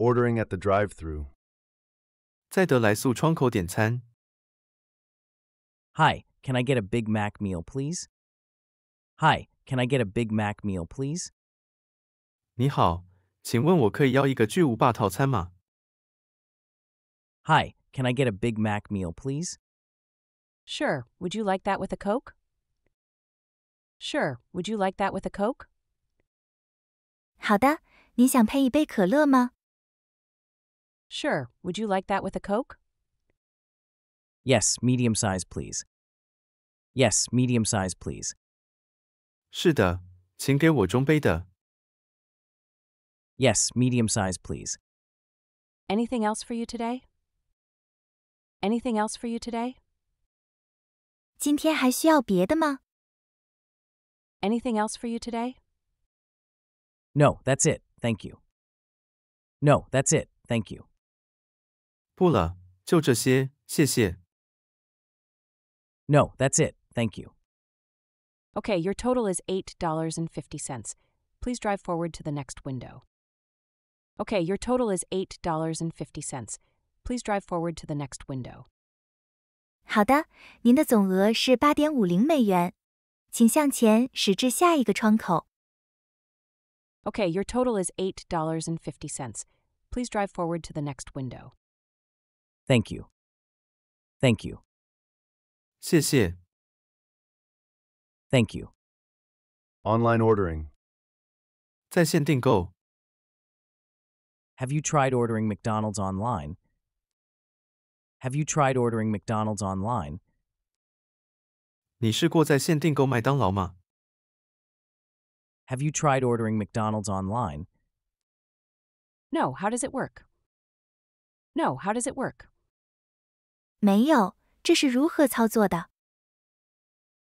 ordering at the drive-through. Hi, can I get a Big Mac meal, please? Hi, can I get a Big Mac meal, please? 你好，请问我可以要一个巨无霸套餐吗？Hi, can I get a Big Mac meal, please? Sure, would you like that with a Coke? Sure, would you like that with a Coke? 好的，你想配一杯可乐吗？Sure. Would you like that with a Coke? Yes, medium size, please. Yes, medium size, please. Yes, medium size, please. Anything else for you today? Anything else for you today? Anything else for you today? No, that's it. Thank you. No, that's it. Thank you. 不了，就这些，谢谢。No, that's it. Thank you. Okay, your total is $8.50. Please drive forward to the next window. Okay, your total is $8.50. Please drive forward to the next window. 好的，您的总额是八点五零美元，请向前驶至下一个窗口。Okay, your total is $8.50. Please drive forward to the next window. Thank you. Thank you. 谢谢. Thank you. Online ordering. 在线订购. Have you tried ordering McDonald's online? Have you tried ordering McDonald's online? Have you tried ordering McDonald's online? No, how does it work? No, how does it work? 没有，这是如何操作的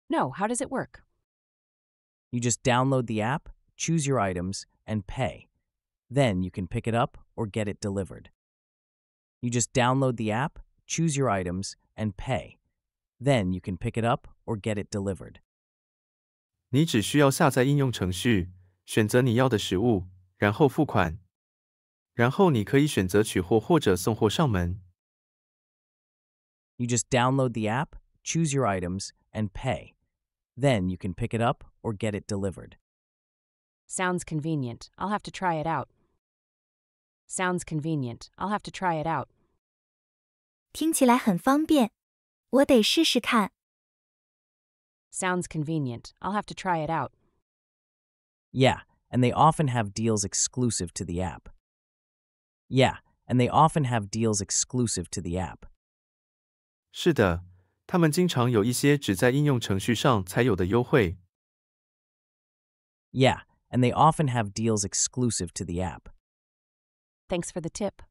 ？No, how does it work? You just download the app, choose your items, and pay. Then you can pick it up or get it delivered. You just download the app, choose your items, and pay. Then you can pick it up or get it delivered. 你只需要下载应用程序，选择你要的食物，然后付款。然后你可以选择取货或者送货上门。you just download the app, choose your items, and pay. Then you can pick it up or get it delivered. Sounds convenient. I'll have to try it out. Sounds convenient. I'll have to try it out. 听起来很方便，我得试试看。Sounds convenient. I'll have to try it out. Yeah, and they often have deals exclusive to the app. Yeah, and they often have deals exclusive to the app. 是的，他们经常有一些只在应用程序上才有的优惠。Yeah, and they often have deals exclusive to the app. Thanks for the tip.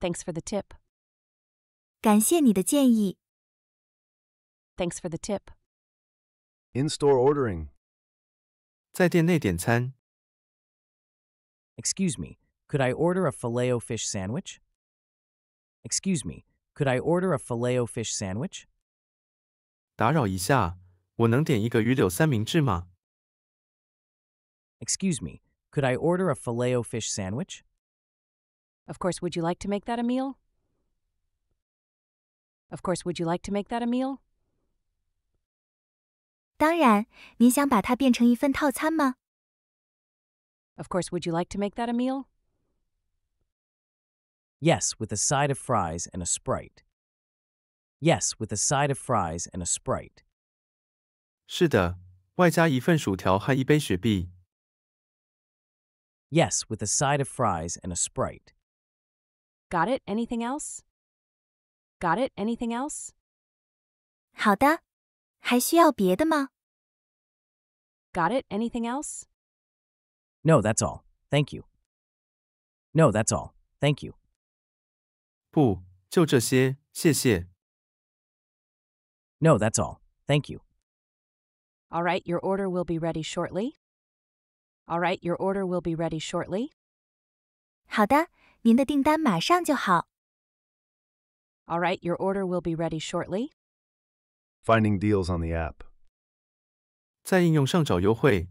Thanks for the tip. 感谢你的建议。Thanks for the tip. In-store ordering. 在店内点餐。Excuse me, could I order a filet-o-fish sandwich? Excuse me, could I order a filet-o-fish sandwich? Excuse me, could I order a filet-o-fish sandwich? Of course, would you like to make that a meal? Of course, would you like to make that a meal? 当然，您想把它变成一份套餐吗？Of course, would you like to make that a meal? Yes, with a side of fries and a Sprite. Yes, with a side of fries and a Sprite. Yes, with a side of fries and a Sprite. Got it? Anything else? Got it? Anything else? Got it? Anything else? No, that's all. Thank you. No, that's all. Thank you. 不，就这些，谢谢。No, that's all. Thank you. All right, your order will be ready shortly. All right, your order will be ready shortly. 好的，您的订单马上就好。All right, your order will be ready shortly. Finding deals on the app. 在应用上找优惠。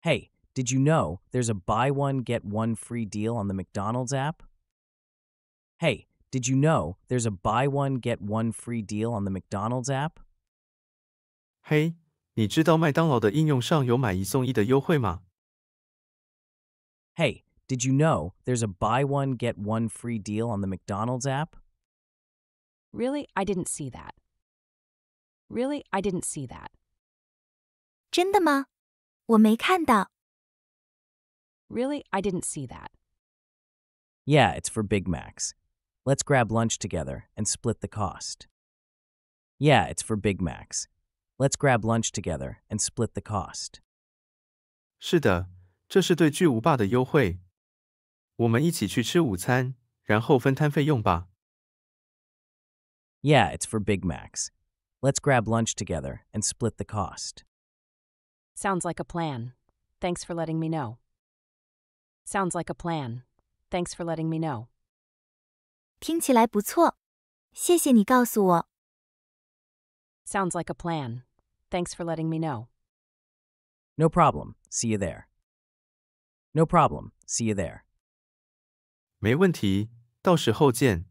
Hey, did you know there's a buy one, get one free deal on the McDonald's app? Hey, did you know there's a buy one get one free deal on the McDonald's app? Hey, did you know there's a buy one get one free deal on the McDonald's app? Really, I didn't see that. Really, I didn't see that. 真的吗？我没看到。Really, I didn't see that. Yeah, it's for Big Macs. Let's grab lunch together and split the cost. Yeah, it's for Big Macs. Let's grab lunch together and split the cost. 是的，这是对巨无霸的优惠。我们一起去吃午餐，然后分摊费用吧。Yeah, it's for Big Macs. Let's grab lunch together and split the cost. Sounds like a plan. Thanks for letting me know. Sounds like a plan. Thanks for letting me know. 听起来不错，谢谢你告诉我。Sounds like a plan. Thanks for letting me know. No problem. See you there. No problem. See you there. 没问题，到时候见。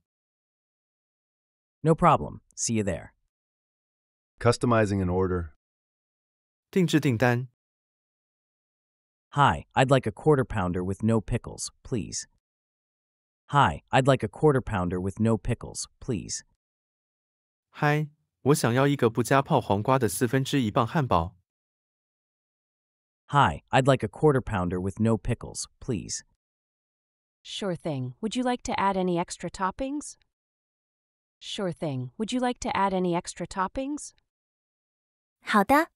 No problem. See you there. Customizing an order. 定制订单。Hi, I'd like a quarter pounder with no pickles, please. Hi, I'd like a quarter pounder with no pickles, please. Hi, 我想要一个不加泡黄瓜的四分之一磅汉堡。Hi, I'd like a quarter pounder with no pickles, please. Sure thing. Would you like to add any extra toppings? Sure thing. Would you like to add any extra toppings? 好的，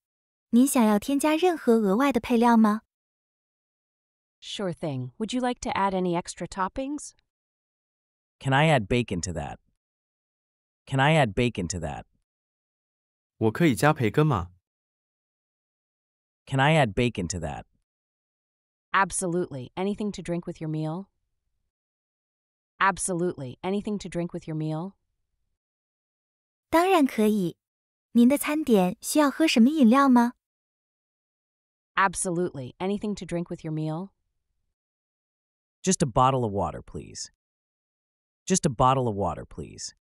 您想要添加任何额外的配料吗？Sure thing. Would you like to add any extra toppings? Can I add bacon to that? Can I add bacon to that? 我可以加培根吗? Can I add bacon to that? Absolutely. Anything to drink with your meal? Absolutely. Anything to drink with your meal? Absolutely, Anything to drink with your meal? Just a bottle of water, please. Just a bottle of water, please.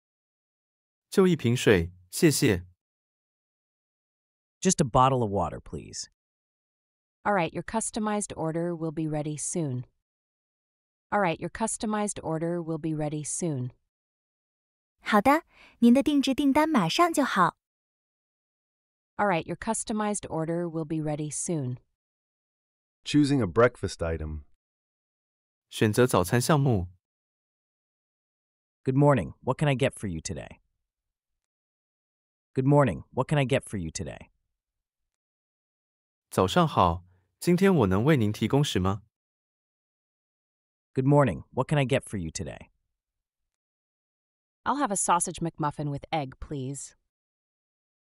Just a bottle of water, please. All right, your customized order will be ready soon. All right, your customized order will be ready soon. All right, your customized order will be ready soon. Choosing a breakfast item. 选择早餐项目。Good morning. What can I get for you today? Good morning. What can I get for you today? Good morning. What can I get for you today? I'll have a sausage McMuffin with egg, please.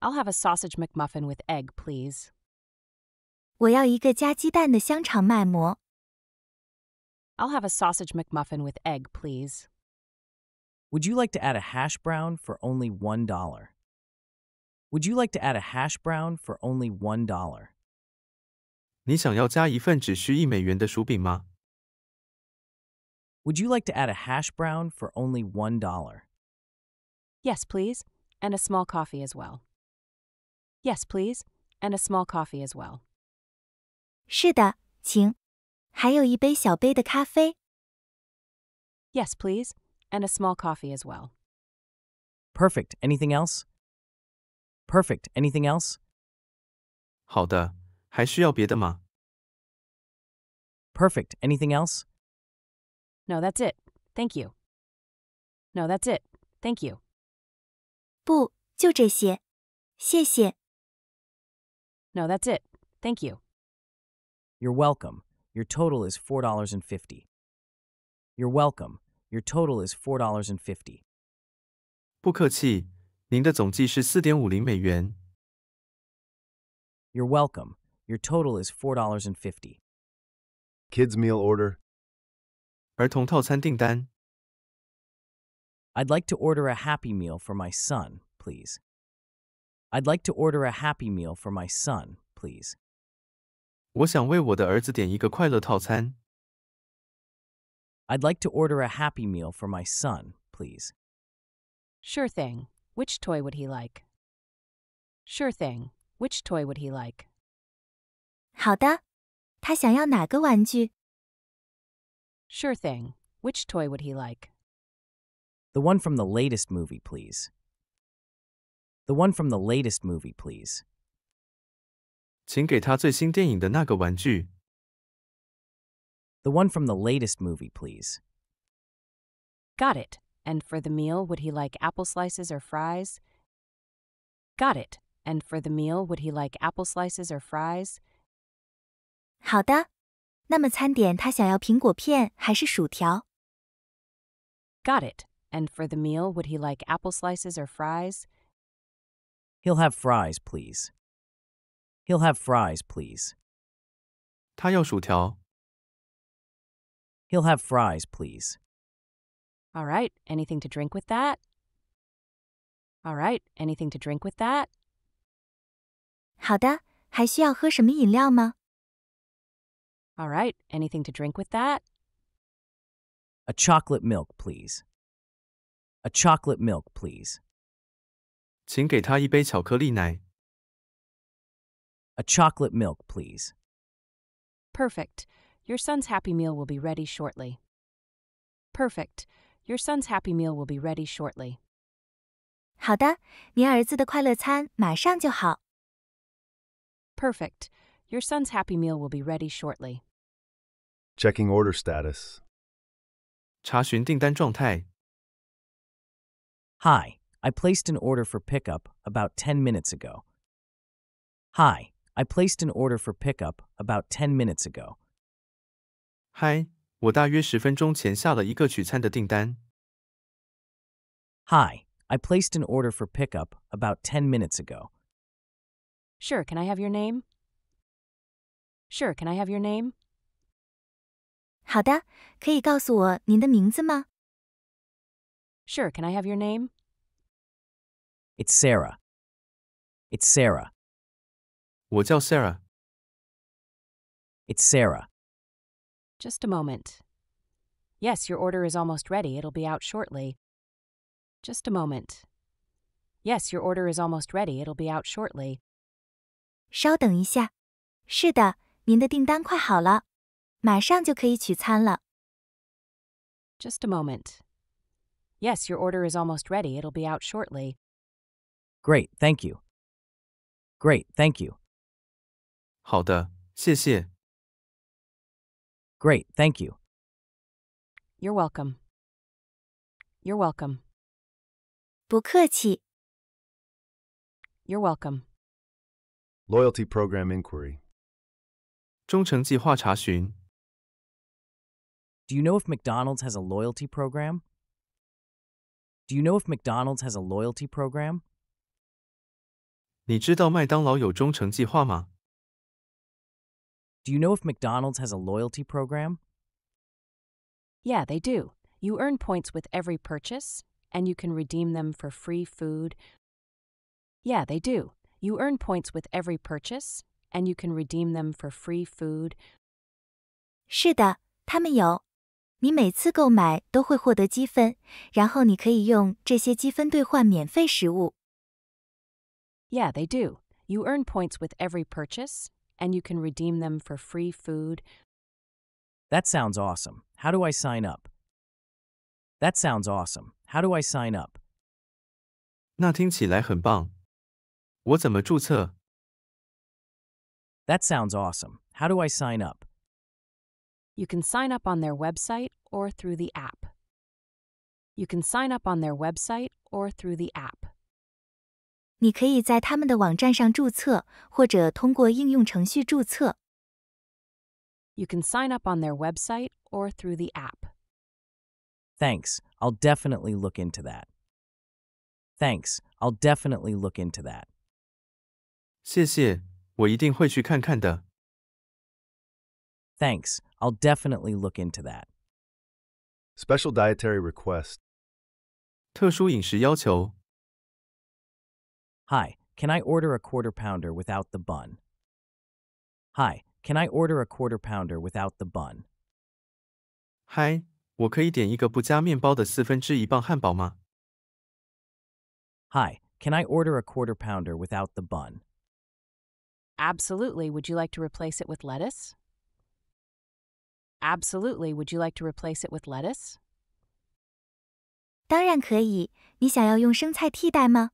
I'll have a sausage McMuffin with egg, please. will have a sausage McMuffin with egg, please. Would you like to add a hash brown for only $1? Would you like to add a hash brown for only $1? 你想要加一份只需一美元的薯饼吗？Would you like to add a hash brown for only $1? Yes, please. And a small coffee as well. Yes, please. And a small coffee as well. 是的，请。还有一杯小杯的咖啡。Yes, please and a small coffee as well. Perfect. Anything else? Perfect. Anything else? Perfect. Anything else? No, that's it. Thank you. No, that's it. Thank you. 不，就这些，谢谢。No, that's it. Thank you. You're welcome. Your total is $4.50. You're welcome. Your total is four dollars and fifty. 不客气，您的总计是四点五零美元。You're welcome. Your total is four dollars and fifty. Kids meal order. 儿童套餐订单。I'd like to order a happy meal for my son, please. I'd like to order a happy meal for my son, please. 我想为我的儿子点一个快乐套餐。I'd like to order a Happy Meal for my son, please. Sure thing. Which toy would he like? Sure thing. Which toy would he like? Sure thing. Which toy would he like? The one from the latest movie, please. The one from the latest movie, please. 请给他最新电影的那个玩具。the one from the latest movie, please. Got it. And for the meal, would he like apple slices or fries? Got it. And for the meal, would he like apple slices or fries? 好的。那么餐点他想要苹果片还是薯条？Got it. And for the meal, would he like apple slices or fries? He'll have fries, please. He'll have fries, please. 他要薯条。He'll have fries, please. All right, anything to drink with that? All right, anything to drink with that? All right. anything to drink with that? A chocolate milk, please. A chocolate milk, please. A chocolate milk, please. Perfect. Your son's Happy Meal will be ready shortly. Perfect. Your son's Happy Meal will be ready shortly. Perfect. Your son's Happy Meal will be ready shortly. Checking order status. Hi, I placed an order for pickup about 10 minutes ago. Hi, I placed an order for pickup about 10 minutes ago. 嗨，我大约十分钟前下了一个取餐的订单。Hi, I placed an order for pickup about 10 minutes ago. Sure, can I have your name? Sure, can I have your name? 好的，可以告诉我您的名字吗？Sure, can I have your name? It's Sarah. It's Sarah. 我叫 Sarah. It's Sarah. Just a moment. Yes, your order is almost ready. It'll be out shortly. Just a moment. Yes, your order is almost ready. It'll be out shortly. 稍等一下。是的，您的订单快好了，马上就可以取餐了。Just a moment. Yes, your order is almost ready. It'll be out shortly. Great, thank you. Great, thank you. 好的，谢谢。Great, thank you. You're welcome. You're welcome. you are welcome. Loyalty Program Inquiry. Do you know if McDonald's has a loyalty program? Do you know if McDonald's has a loyalty program? 你知道麦当劳有忠诚计划吗？do you know if McDonald's has a loyalty program? Yeah, they do. You earn points with every purchase, and you can redeem them for free food. Yeah, they do. You earn points with every purchase, and you can redeem them for free food. 是的，他们有。你每次购买都会获得积分，然后你可以用这些积分兑换免费食物。Yeah, they do. You earn points with every purchase, and you can redeem them for free food. That sounds awesome. How do I sign up? That sounds awesome. How do I sign up? That sounds awesome. How do I sign up? You can sign up on their website or through the app. You can sign up on their website or through the app. 你可以在他们的网站上注册，或者通过应用程序注册。You can sign up on their website or through the app. Thanks. I'll definitely look into that. Thanks. I'll definitely look into that. Thanks, i I'll definitely look into that. Special dietary request. 特殊饮食要求。Hi, can I order a quarter pounder without the bun? Hi, can I order a quarter pounder without the bun? Hi, can I order a quarter pounder without the bun? Absolutely. Would you like to replace it with lettuce? Absolutely. Would you like to replace it with lettuce? 当然可以，你想要用生菜替代吗？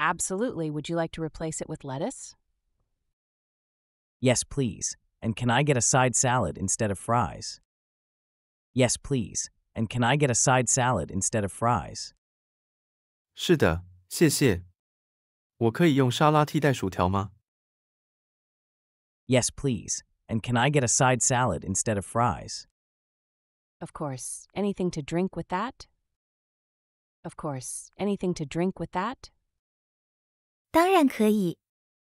Absolutely. Would you like to replace it with lettuce? Yes, please. And can I get a side salad instead of fries? Yes, please. And can I get a side salad instead of fries? Yes, please. And can I get a side salad instead of fries? Of course. Anything to drink with that? Of course. Anything to drink with that? 当然可以。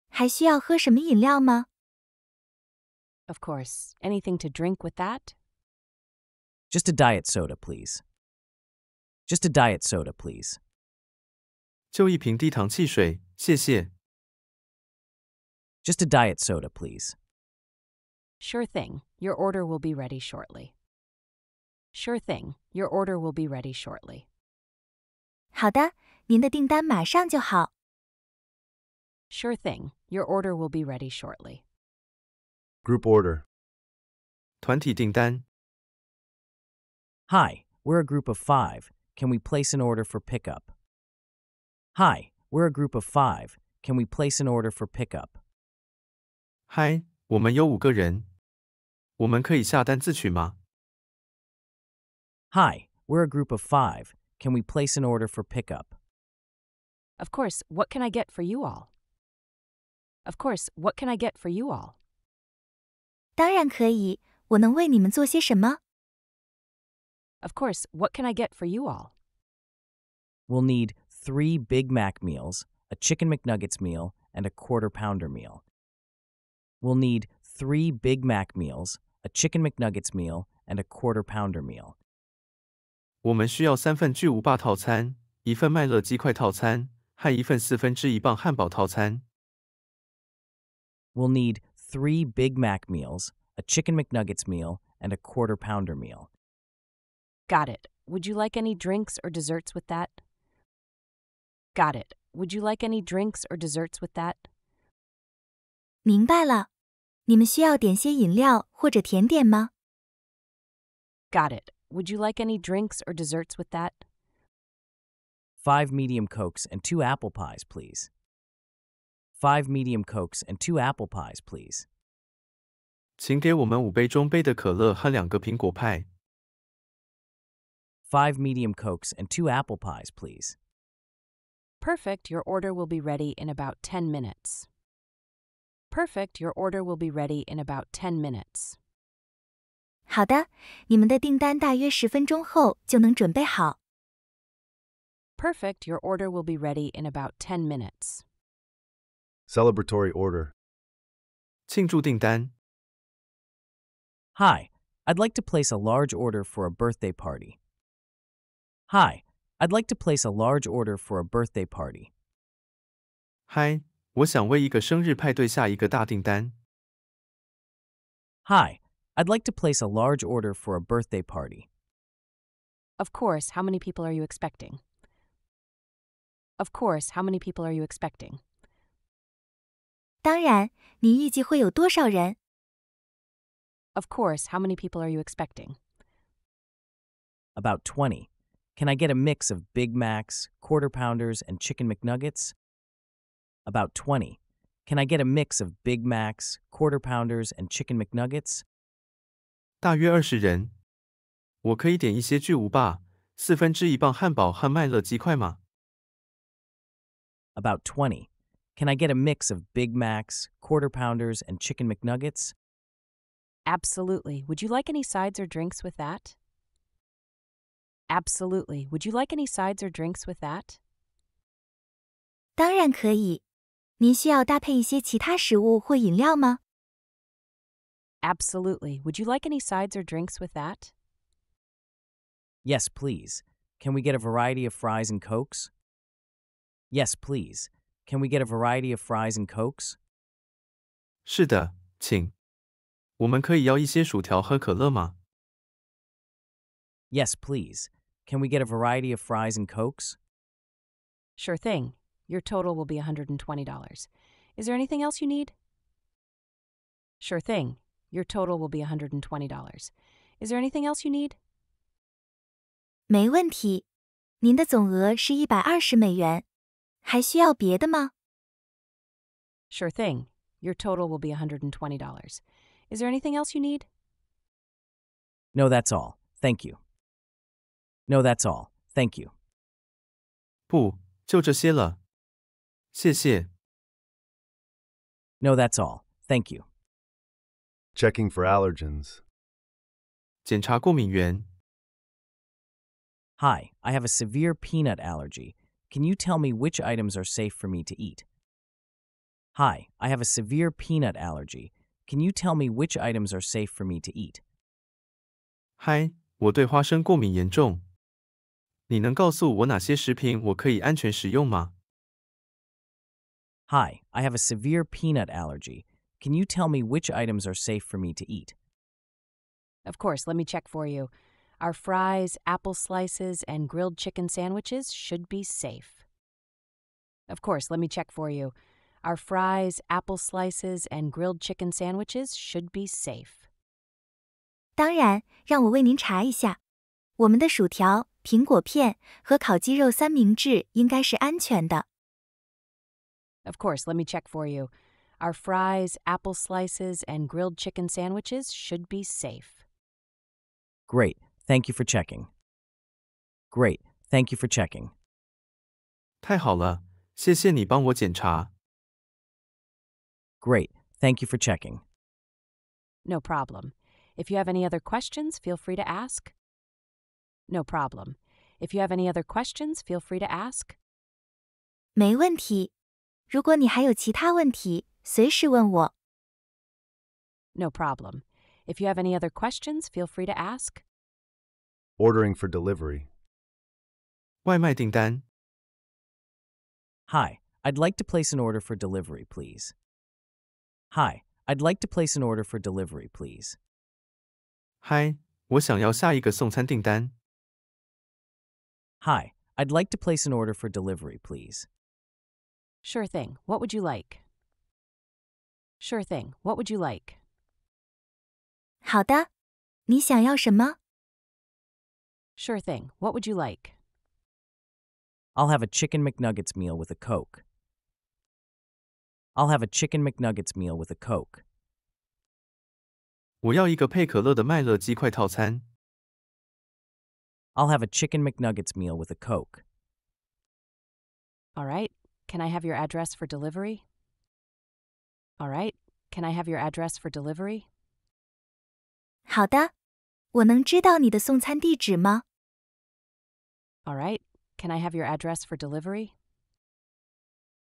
还需要喝什么饮料吗？Of course. Anything to drink with that? Just a diet soda, please. Just a diet soda, please. 就一瓶低糖汽水，谢谢。Just a diet soda, please. Sure thing. Your order will be ready shortly. Sure thing. Your order will be ready shortly. 好的，您的订单马上就好。Sure thing. Your order will be ready shortly. Group order. 团体订单. Hi, we're a group of five. Can we place an order for pickup? Hi, we're a group of five. Can we place an order for pickup? Hi, Hi, we we're a group of five. Can we place an order for pickup? Of course. What can I get for you all? Of course, what can I get for you all? Of course, what can I get for you all? We'll need three Big Mac meals, a Chicken McNuggets meal, and a Quarter Pounder meal. We'll need three Big Mac meals, a Chicken McNuggets meal, and a Quarter Pounder meal. 我们需要三份巨无霸套餐，一份麦乐鸡块套餐和一份四分之一磅汉堡套餐。we'll need three Big Mac meals, a Chicken McNuggets meal, and a Quarter Pounder meal. Got it. Would you like any drinks or desserts with that? Got it. Would you like any drinks or desserts with that? 明白了。你们需要点些饮料或者甜点吗？Got it. Would you like any drinks or desserts with that? Five medium cokes and two apple pies, please five medium cokes and two apple pies, please. Five medium cokes and two apple pies, please. Perfect, your order will be ready in about 10 minutes. Perfect, your order will be ready in about 10 minutes. Perfect. your order will be ready in about 10 minutes. Celebratory order. Hi, i I'd like to place a large order for a birthday party. Hi, I'd like to place a large order for a birthday party. Hi, i I'd like to place a large order for a birthday party. Of course, how many people are you expecting? Of course, how many people are you expecting? 当然，你预计会有多少人？Of course, how many people are you expecting? About 20. Can I get a mix of Big Macs, Quarter Pounders, and Chicken McNuggets? About 20. Can I get a mix of Big Macs, Quarter Pounders, and Chicken McNuggets? 大约二十人。我可以点一些巨无霸、四分之一磅汉堡和麦乐鸡块吗？About twenty. Can I get a mix of Big Macs, Quarter Pounders, and Chicken McNuggets? Absolutely. Would you like any sides or drinks with that? Absolutely. Would you like any sides or drinks with that? 当然可以。您需要搭配一些其他食物或饮料吗？Absolutely. Would you like any sides or drinks with that? Yes, please. Can we get a variety of fries and cokes? Yes, please. Can we get a variety of fries and cokes? Yes, please. Can we get a variety of fries and cokes? Sure thing. Your total will be $120. Is there anything else you need? Sure thing. Your total will be $120. Is there anything else you need? 没问题。您的总额是一百二十美元。还需要别的吗？Sure thing. Your total will be $120. Is there anything else you need? No, that's all. Thank you. No, that's all. Thank you. 不，就这些了。谢谢。No, that's all. Thank you. Checking for allergens. 检查过敏源。Hi, I have a severe peanut allergy. Can you tell me which items are safe for me to eat? Hi, I have a severe peanut allergy. Can you tell me which items are safe for me to eat? Hi, I have a severe peanut allergy. Can you tell me which items are safe for me to eat? Of course, let me check for you. Our fries, apple slices, and grilled chicken sandwiches should be safe. Of course, let me check for you. Our fries, apple slices, and grilled chicken sandwiches should be safe. 当然，让我为您查一下，我们的薯条、苹果片和烤鸡肉三明治应该是安全的。Of course, let me check for you. Our fries, apple slices, and grilled chicken sandwiches should be safe. Great. Thank you for checking. Great. Thank you for checking. Great, Thank you for checking. No problem. If you have any other questions, feel free to ask. No problem. If you have any other questions, feel free to ask. 没问题。如果你还有其他问题，随时问我。No problem. If you have any other questions, feel free to ask. Ordering for delivery. Hi, i I'd like to place an order for delivery, please. Hi, I'd like to place an order for delivery, please. Hi, Hi, i I'd like to place an order for delivery, please. Sure thing. What would you like? Sure thing. What would you like? 好的，你想要什么？Sure thing. What would you like? I'll have a chicken McNuggets meal with a Coke. I'll have a chicken McNuggets meal with a Coke. i will have a chicken McNuggets meal with a Coke. All right. Can I have your address for delivery? All right. Can I have your address for delivery? 好的，我能知道你的送餐地址吗？All right. Can I have your address for delivery?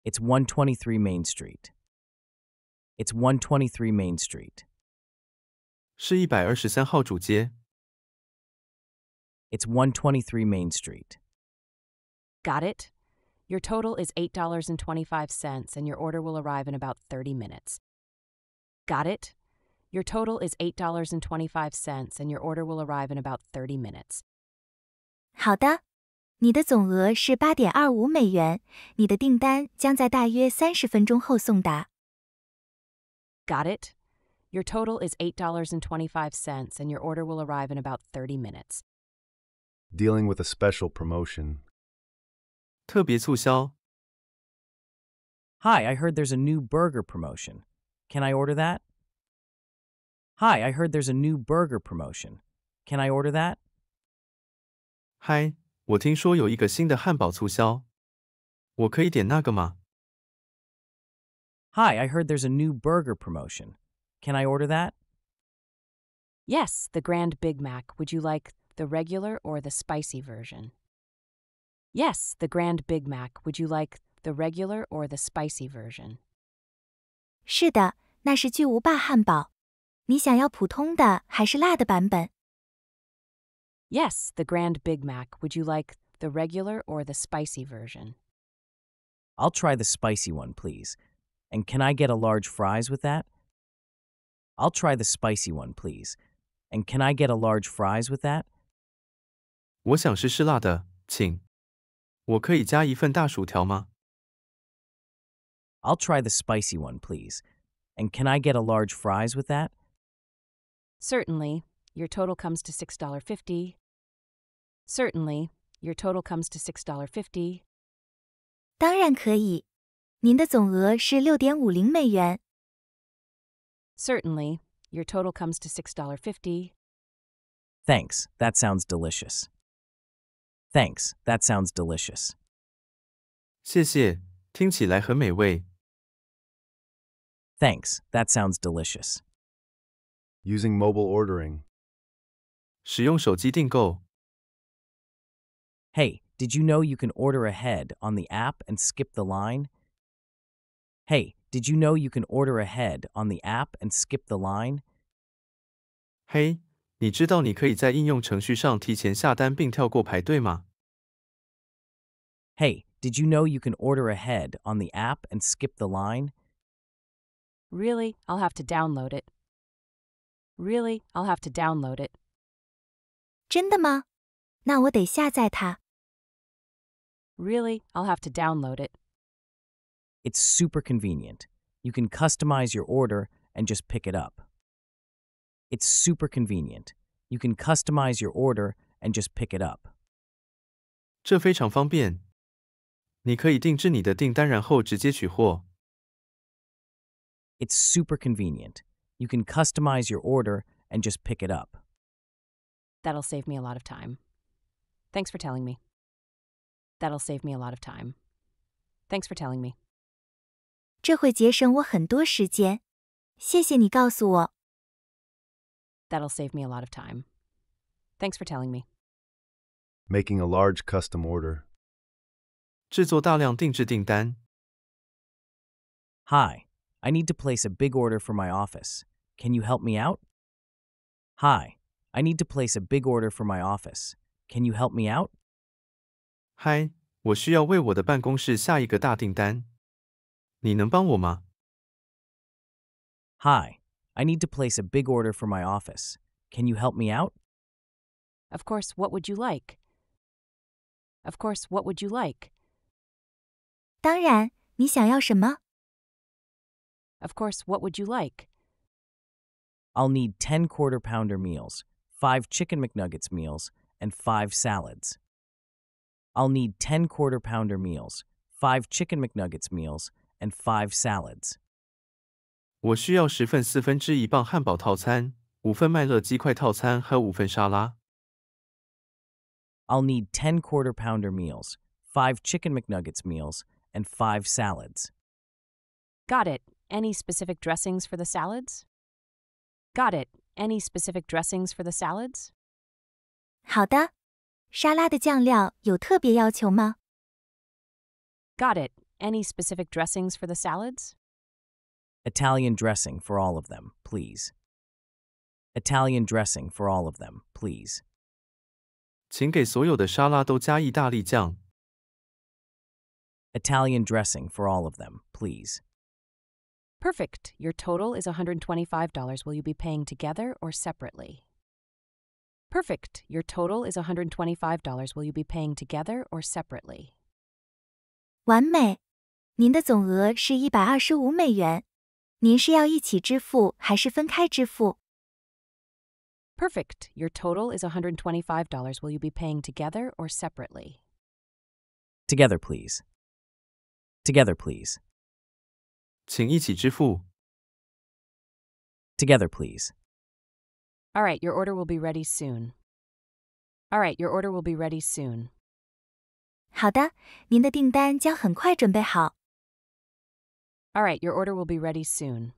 It's 123 Main Street. It's 123 Main Street. 是一百二十三号主街。It's 123 Main Street. Got it? Your total is $8.25 and your order will arrive in about 30 minutes. Got it? Your total is $8.25 and your order will arrive in about 30 minutes. Got it? Your total is $8.25 and your order will arrive in about 30 minutes. Dealing with a special promotion. Hi, I heard there's a new burger promotion. Can I order that? Hi, I heard there's a new burger promotion. Can I order that? Hi, I heard there's a new burger promotion. Can I order that? Yes, the Grand Big Mac. Would you like the regular or the spicy version? Yes, the Grand Big Mac. Would you like the regular or the spicy version? 是的，那是巨无霸汉堡。你想要普通的还是辣的版本？Yes, the Grand Big Mac. Would you like the regular or the spicy version? I'll try the spicy one, please. And can I get a large fries with that? I'll try the spicy one, please. And can I get a large fries with that? 我想试试辣的，请。我可以加一份大薯条吗？I'll try the spicy one, please. And can I get a large fries with that? Certainly, your total comes to $6.50. Certainly, your total comes to $6.50. 50 Certainly, your total comes to $6.50. Thanks, that sounds delicious. Thanks, that sounds delicious. 谢谢，听起来很美味。Thanks, that sounds delicious. Using mobile ordering. Hey, did you know you can order ahead on the app and skip the line? Hey, did you know you can order ahead on the app and skip the line? Hey, did you know you can order ahead on the app and skip the line? Really? I'll have to download it. Really, I'll have to download it. i I'll have to download it. It's super convenient. You can customize your order and just pick it up. It's super convenient. You can customize your order and just pick it up. 这非常方便。你可以定制你的订单，然后直接取货。It's super convenient. You can customize your order and just pick it up. That'll save me a lot of time. Thanks for telling me. That'll save me a lot of time. Thanks for telling me. 这会节省我很多时间。谢谢你告诉我。That'll save me a lot of time. Thanks for telling me. Making a large custom order. 制作大量定制订单。Hi, I need to place a big order for my office. Can you help me out? Hi, I need to place a big order for my office. Can you help me out? Hi, Hi, I need to place a big order for my office. Can you help me out? Of course, what would you like? Of course, what would you like? 当然，你想要什么？Of course, what would you like? I'll need 10 quarter pounder meals, 5 chicken McNuggets meals, and 5 salads. I'll need 10 quarter pounder meals, 5 chicken McNuggets meals, and 5 salads. 我需要十份四分之一磅汉堡套餐，五份麦乐鸡块套餐和五份沙拉。I'll need 10 quarter pounder meals, 5 chicken McNuggets meals, and 5 salads. Got it. Any specific dressings for the salads? Got it. Any specific dressings for the salads? 好的，沙拉的酱料有特别要求吗？Got it. Any specific dressings for the salads? Italian dressing for all of them, please. Italian dressing for all of them, please. 请给所有的沙拉都加意大利酱。Italian dressing for all of them, please. Perfect. Your total is $125. Will you be paying together or separately? Perfect. Your total is $125. Will you be paying together or separately? Perfect. Your total is $125. Will you be paying together or separately? Together, please. Together, please together, please. All right, your order will be ready soon. All right, your order will be ready soon. 好的，您的订单将很快准备好. All right, your order will be ready soon.